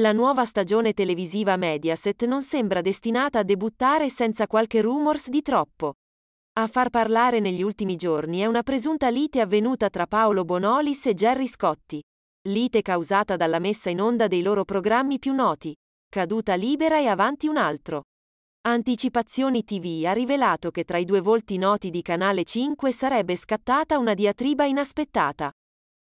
La nuova stagione televisiva Mediaset non sembra destinata a debuttare senza qualche rumors di troppo. A far parlare negli ultimi giorni è una presunta lite avvenuta tra Paolo Bonolis e Jerry Scotti. Lite causata dalla messa in onda dei loro programmi più noti, Caduta libera e Avanti un altro. Anticipazioni TV ha rivelato che tra i due volti noti di Canale 5 sarebbe scattata una diatriba inaspettata.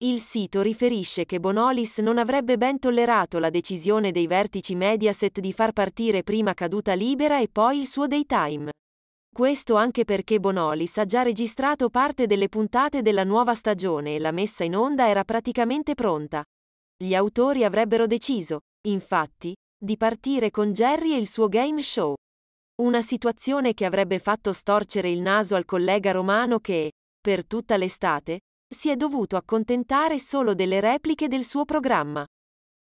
Il sito riferisce che Bonolis non avrebbe ben tollerato la decisione dei vertici Mediaset di far partire prima caduta libera e poi il suo daytime. Questo anche perché Bonolis ha già registrato parte delle puntate della nuova stagione e la messa in onda era praticamente pronta. Gli autori avrebbero deciso, infatti, di partire con Jerry e il suo game show. Una situazione che avrebbe fatto storcere il naso al collega romano che, per tutta l'estate, si è dovuto accontentare solo delle repliche del suo programma.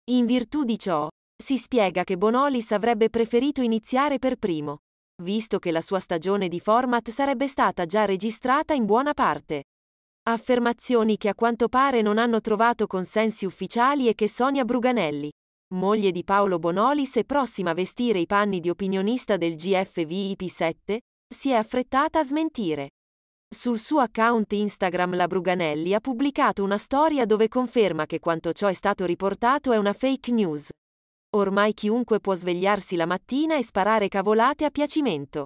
In virtù di ciò, si spiega che Bonolis avrebbe preferito iniziare per primo, visto che la sua stagione di format sarebbe stata già registrata in buona parte. Affermazioni che a quanto pare non hanno trovato consensi ufficiali e che Sonia Bruganelli, moglie di Paolo Bonolis e prossima a vestire i panni di opinionista del GFVIP7, si è affrettata a smentire. Sul suo account Instagram la Bruganelli ha pubblicato una storia dove conferma che quanto ciò è stato riportato è una fake news. Ormai chiunque può svegliarsi la mattina e sparare cavolate a piacimento.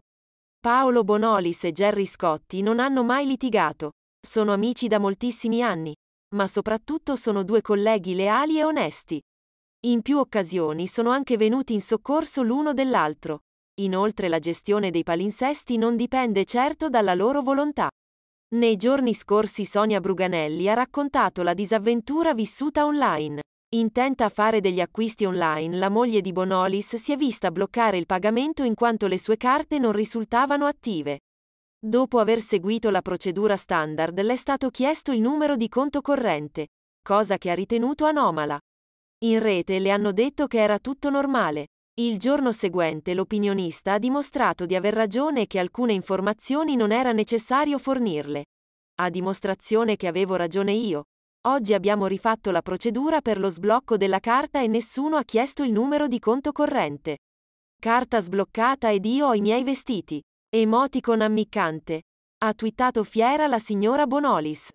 Paolo Bonolis e Jerry Scotti non hanno mai litigato. Sono amici da moltissimi anni, ma soprattutto sono due colleghi leali e onesti. In più occasioni sono anche venuti in soccorso l'uno dell'altro. Inoltre la gestione dei palinsesti non dipende certo dalla loro volontà. Nei giorni scorsi Sonia Bruganelli ha raccontato la disavventura vissuta online. Intenta a fare degli acquisti online, la moglie di Bonolis si è vista bloccare il pagamento in quanto le sue carte non risultavano attive. Dopo aver seguito la procedura standard le è stato chiesto il numero di conto corrente, cosa che ha ritenuto anomala. In rete le hanno detto che era tutto normale. Il giorno seguente l'opinionista ha dimostrato di aver ragione e che alcune informazioni non era necessario fornirle. A dimostrazione che avevo ragione io. Oggi abbiamo rifatto la procedura per lo sblocco della carta e nessuno ha chiesto il numero di conto corrente. Carta sbloccata ed io ho i miei vestiti. Emoticon ammiccante. Ha twittato fiera la signora Bonolis.